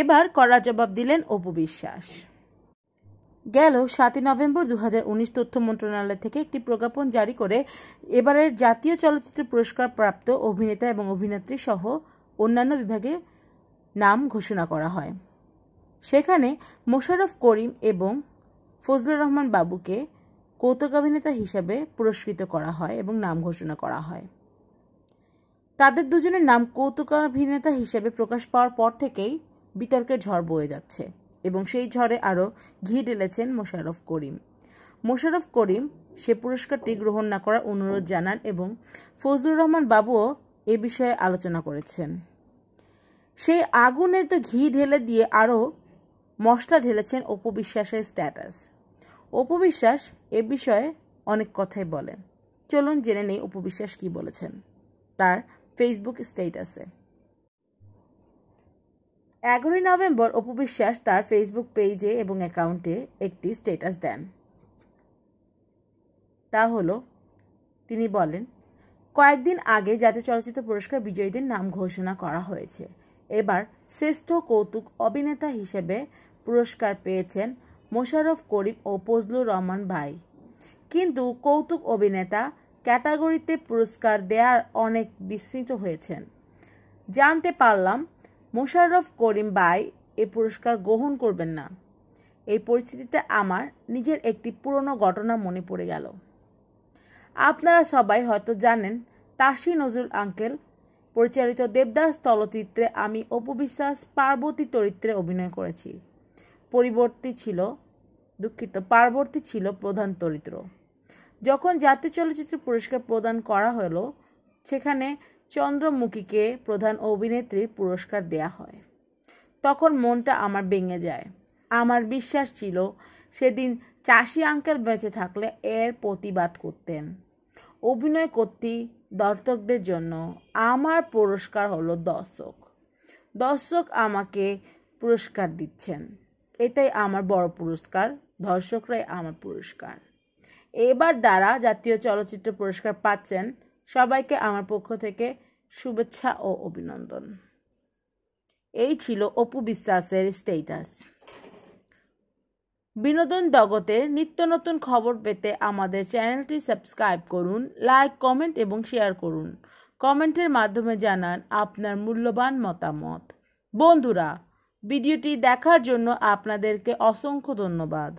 এবার কড়া জবাব দিলেন অপু বিশ্বাস গেল সাতই নভেম্বর দু তথ্য মন্ত্রণালয় থেকে একটি প্রজ্ঞাপন জারি করে এবারের জাতীয় চলচ্চিত্র পুরস্কার প্রাপ্ত অভিনেতা এবং অভিনেত্রী সহ অন্যান্য বিভাগে নাম ঘোষণা করা হয় সেখানে মোশারফ করিম এবং ফজলুর রহমান বাবুকে কৌতুক অভিনেতা হিসাবে পুরস্কৃত করা হয় এবং নাম ঘোষণা করা হয় তাদের দুজনের নাম কৌতুকাভিনেতা হিসেবে প্রকাশ পাওয়ার পর থেকেই বিতর্কের ঝড় বয়ে যাচ্ছে এবং সেই ঝড়ে আরও ঘি ঢেলেছেন মোশারফ করিম মোশারফ করিম সে পুরস্কারটি গ্রহণ না করার অনুরোধ জানান এবং ফজলুর রহমান বাবুও এ বিষয়ে আলোচনা করেছেন সেই আগুনে তো ঘি ঢেলে দিয়ে আরও মশলা ঢেলেছেন অপবিশ্বাসের স্ট্যাটাস অপবিশ্বাস এ বিষয়ে অনেক কথাই বলেন চলুন জেনে নেই অপবিশ্বাস কি বলেছেন তার ফেসবুক স্ট্যাটাসে এগারোই নভেম্বর অপু বিশ্বাস তার ফেসবুক পেজে এবং অ্যাকাউন্টে একটি স্ট্যাটাস দেন তা হল তিনি বলেন কয়েকদিন আগে জাতীয় চলচ্চিত্র পুরস্কার বিজয়ীদের নাম ঘোষণা করা হয়েছে এবার শ্রেষ্ঠ কৌতুক অভিনেতা হিসেবে পুরস্কার পেয়েছেন মোশাররফ করিম ও ফজলুর রহমান ভাই কিন্তু কৌতুক অভিনেতা ক্যাটাগরিতে পুরস্কার দেয়ার অনেক বিস্মিত হয়েছেন জানতে পারলাম মোশাররফ করিম বাই এ পুরস্কার গ্রহণ করবেন না এই পরিস্থিতিতে আমার নিজের একটি পুরনো ঘটনা মনে পড়ে গেল আপনারা সবাই হয়তো জানেন তাসি নজরুল আঙ্কেল পরিচালিত দেবদাস চলচ্চিত্রে আমি অপবিশ্বাস পার্বতী চরিত্রে অভিনয় করেছি পরিবর্তী ছিল দুঃখিত পার্বতী ছিল প্রধান চরিত্র যখন জাতীয় চলচ্চিত্র পুরস্কার প্রদান করা হলো সেখানে চন্দ্রমুখীকে প্রধান অভিনেত্রীর পুরস্কার দেয়া হয় তখন মনটা আমার ভেঙে যায় আমার বিশ্বাস ছিল সেদিন চাষি আঙ্কেল বেঁচে থাকলে এর প্রতিবাদ করতেন অভিনয় করতে দর্শকদের জন্য আমার পুরস্কার হলো দর্শক দর্শক আমাকে পুরস্কার দিচ্ছেন এটাই আমার বড় পুরস্কার দর্শকরাই আমার পুরস্কার এবার দ্বারা জাতীয় চলচ্চিত্র পুরস্কার পাচ্ছেন সবাইকে আমার পক্ষ থেকে শুভেচ্ছা ও অভিনন্দন এই ছিল অপু বিশ্বাসের স্টেটাস বিনোদন জগতের নিত্য নতুন খবর পেতে আমাদের চ্যানেলটি সাবস্ক্রাইব করুন লাইক কমেন্ট এবং শেয়ার করুন কমেন্টের মাধ্যমে জানান আপনার মূল্যবান মতামত বন্ধুরা ভিডিওটি দেখার জন্য আপনাদেরকে অসংখ্য ধন্যবাদ